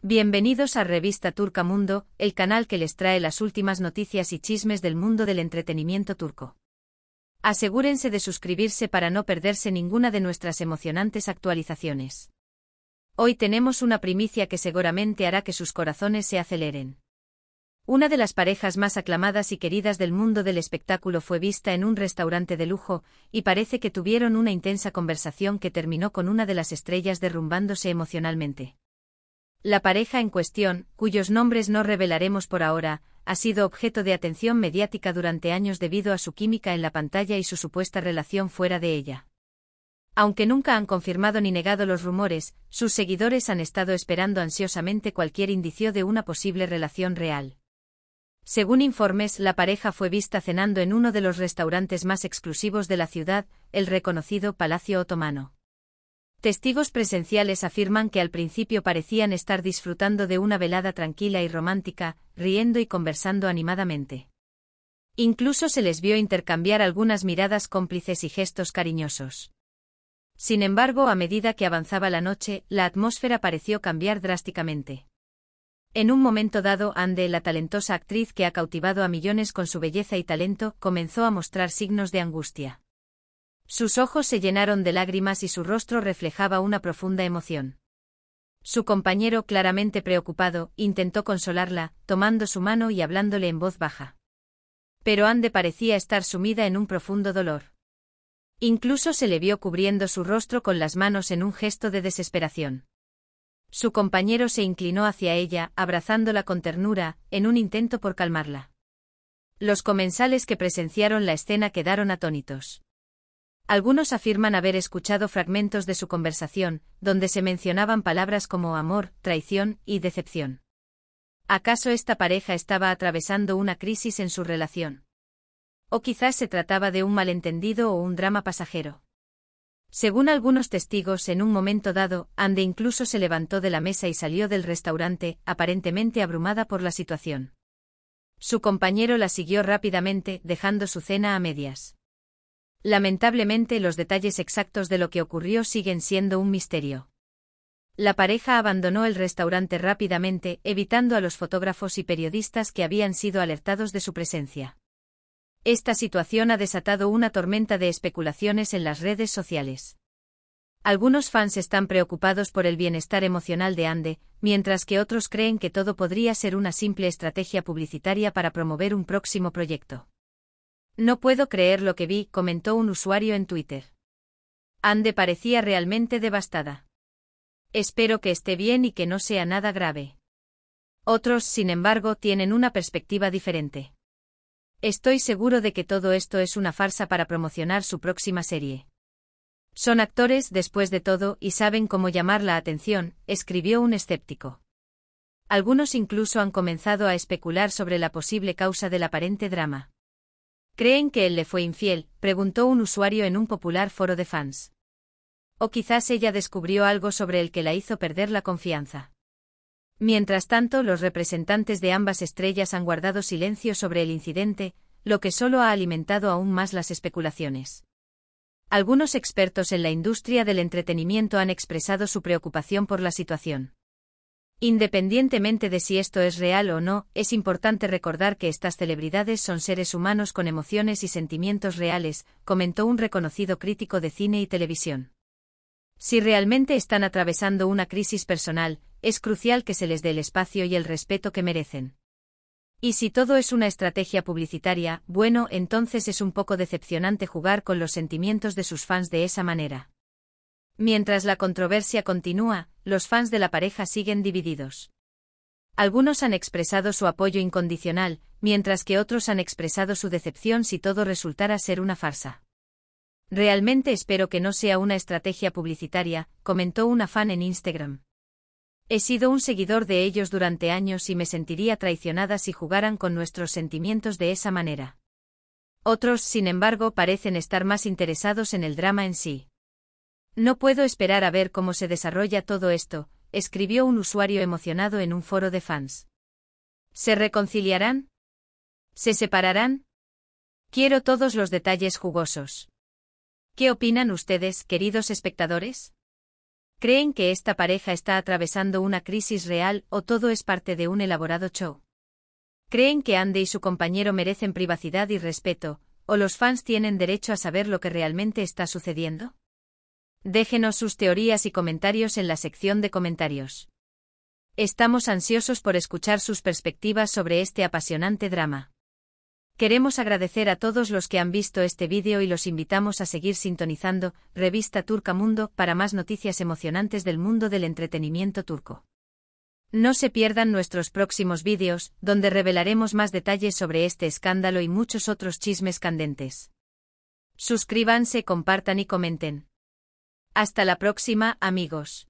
Bienvenidos a Revista Turca Mundo, el canal que les trae las últimas noticias y chismes del mundo del entretenimiento turco. Asegúrense de suscribirse para no perderse ninguna de nuestras emocionantes actualizaciones. Hoy tenemos una primicia que seguramente hará que sus corazones se aceleren. Una de las parejas más aclamadas y queridas del mundo del espectáculo fue vista en un restaurante de lujo, y parece que tuvieron una intensa conversación que terminó con una de las estrellas derrumbándose emocionalmente. La pareja en cuestión, cuyos nombres no revelaremos por ahora, ha sido objeto de atención mediática durante años debido a su química en la pantalla y su supuesta relación fuera de ella. Aunque nunca han confirmado ni negado los rumores, sus seguidores han estado esperando ansiosamente cualquier indicio de una posible relación real. Según informes, la pareja fue vista cenando en uno de los restaurantes más exclusivos de la ciudad, el reconocido Palacio Otomano. Testigos presenciales afirman que al principio parecían estar disfrutando de una velada tranquila y romántica, riendo y conversando animadamente. Incluso se les vio intercambiar algunas miradas cómplices y gestos cariñosos. Sin embargo, a medida que avanzaba la noche, la atmósfera pareció cambiar drásticamente. En un momento dado, Ande, la talentosa actriz que ha cautivado a millones con su belleza y talento, comenzó a mostrar signos de angustia. Sus ojos se llenaron de lágrimas y su rostro reflejaba una profunda emoción. Su compañero, claramente preocupado, intentó consolarla, tomando su mano y hablándole en voz baja. Pero Ande parecía estar sumida en un profundo dolor. Incluso se le vio cubriendo su rostro con las manos en un gesto de desesperación. Su compañero se inclinó hacia ella, abrazándola con ternura, en un intento por calmarla. Los comensales que presenciaron la escena quedaron atónitos. Algunos afirman haber escuchado fragmentos de su conversación, donde se mencionaban palabras como amor, traición y decepción. ¿Acaso esta pareja estaba atravesando una crisis en su relación? O quizás se trataba de un malentendido o un drama pasajero. Según algunos testigos, en un momento dado, Ande incluso se levantó de la mesa y salió del restaurante, aparentemente abrumada por la situación. Su compañero la siguió rápidamente, dejando su cena a medias. Lamentablemente los detalles exactos de lo que ocurrió siguen siendo un misterio. La pareja abandonó el restaurante rápidamente, evitando a los fotógrafos y periodistas que habían sido alertados de su presencia. Esta situación ha desatado una tormenta de especulaciones en las redes sociales. Algunos fans están preocupados por el bienestar emocional de Ande, mientras que otros creen que todo podría ser una simple estrategia publicitaria para promover un próximo proyecto. No puedo creer lo que vi, comentó un usuario en Twitter. Ande parecía realmente devastada. Espero que esté bien y que no sea nada grave. Otros, sin embargo, tienen una perspectiva diferente. Estoy seguro de que todo esto es una farsa para promocionar su próxima serie. Son actores, después de todo, y saben cómo llamar la atención, escribió un escéptico. Algunos incluso han comenzado a especular sobre la posible causa del aparente drama. ¿Creen que él le fue infiel? preguntó un usuario en un popular foro de fans. O quizás ella descubrió algo sobre el que la hizo perder la confianza. Mientras tanto, los representantes de ambas estrellas han guardado silencio sobre el incidente, lo que solo ha alimentado aún más las especulaciones. Algunos expertos en la industria del entretenimiento han expresado su preocupación por la situación. Independientemente de si esto es real o no, es importante recordar que estas celebridades son seres humanos con emociones y sentimientos reales, comentó un reconocido crítico de cine y televisión. Si realmente están atravesando una crisis personal, es crucial que se les dé el espacio y el respeto que merecen. Y si todo es una estrategia publicitaria, bueno, entonces es un poco decepcionante jugar con los sentimientos de sus fans de esa manera. Mientras la controversia continúa, los fans de la pareja siguen divididos. Algunos han expresado su apoyo incondicional, mientras que otros han expresado su decepción si todo resultara ser una farsa. Realmente espero que no sea una estrategia publicitaria, comentó una fan en Instagram. He sido un seguidor de ellos durante años y me sentiría traicionada si jugaran con nuestros sentimientos de esa manera. Otros, sin embargo, parecen estar más interesados en el drama en sí. No puedo esperar a ver cómo se desarrolla todo esto, escribió un usuario emocionado en un foro de fans. ¿Se reconciliarán? ¿Se separarán? Quiero todos los detalles jugosos. ¿Qué opinan ustedes, queridos espectadores? ¿Creen que esta pareja está atravesando una crisis real o todo es parte de un elaborado show? ¿Creen que Andy y su compañero merecen privacidad y respeto, o los fans tienen derecho a saber lo que realmente está sucediendo? Déjenos sus teorías y comentarios en la sección de comentarios. Estamos ansiosos por escuchar sus perspectivas sobre este apasionante drama. Queremos agradecer a todos los que han visto este vídeo y los invitamos a seguir sintonizando Revista Turca Mundo para más noticias emocionantes del mundo del entretenimiento turco. No se pierdan nuestros próximos vídeos, donde revelaremos más detalles sobre este escándalo y muchos otros chismes candentes. Suscríbanse, compartan y comenten. Hasta la próxima, amigos.